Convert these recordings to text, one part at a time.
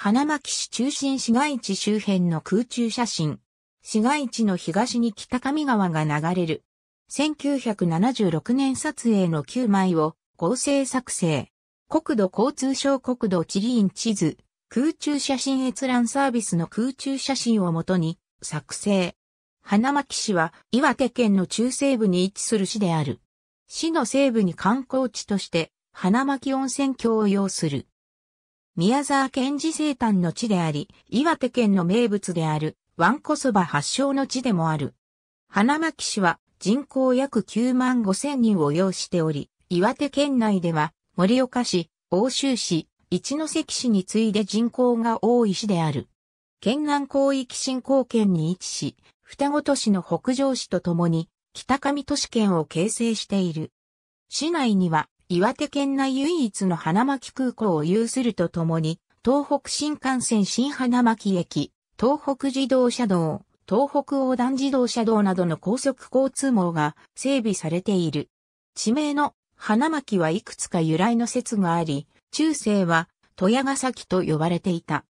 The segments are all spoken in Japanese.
花巻市中心市街地周辺の空中写真。市街地の東に北上川が流れる。1976年撮影の9枚を合成作成。国土交通省国土地理院地図、空中写真閲覧サービスの空中写真をもとに作成。花巻市は岩手県の中西部に位置する市である。市の西部に観光地として花巻温泉郷を要する。宮沢賢治生誕の地であり、岩手県の名物である、わんこそば発祥の地でもある。花巻市は人口約9万5千人を要しており、岩手県内では、盛岡市、奥州市、一関市に次いで人口が多い市である。県南広域振興圏に位置し、双子都市の北上市とともに、北上都市圏を形成している。市内には岩手県内唯一の花巻空港を有するとともに、東北新幹線新花巻駅、東北自動車道、東北横断自動車道などの高速交通網が整備されている。地名の花巻はいくつか由来の説があり、中世は戸屋ヶ崎と呼ばれていた。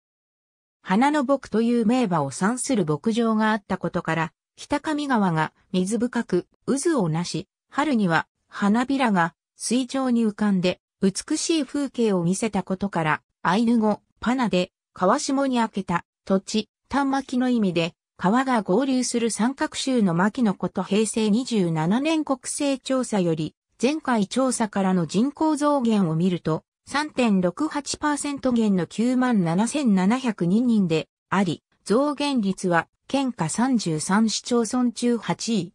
花の牧という名馬を産する牧場があったことから、北上川が水深く渦をなし、春には花びらが水上に浮かんで、美しい風景を見せたことから、アイヌ語、パナで、川下に開けた、土地、丹巻の意味で、川が合流する三角州の巻のこと平成27年国勢調査より、前回調査からの人口増減を見ると、3.68%減の97,702人であり、増減率は県下33市町村中8位、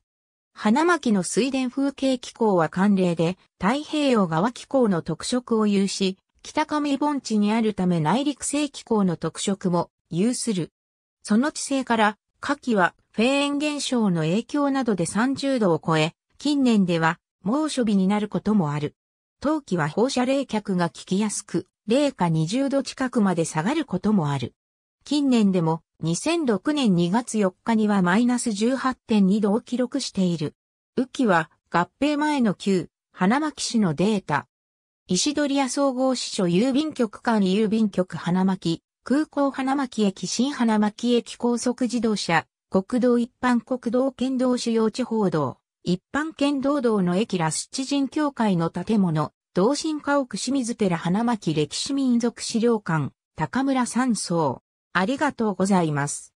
花巻の水田風景気候は寒冷で、太平洋側気候の特色を有し、北上盆地にあるため内陸性気候の特色も有する。その地勢から、夏季はフェーン現象の影響などで30度を超え、近年では猛暑日になることもある。冬季は放射冷却が効きやすく、零下20度近くまで下がることもある。近年でも2006年2月4日にはマイナス18.2度を記録している。雨季は合併前の旧、花巻市のデータ。石取屋総合支所郵便局間郵便局花巻、空港花巻駅新花巻駅高速自動車、国道一般国道県道主要地方道、一般県道道の駅ラス知人協会の建物、同心家屋清水寺花巻歴史民族資料館、高村山荘。ありがとうございます。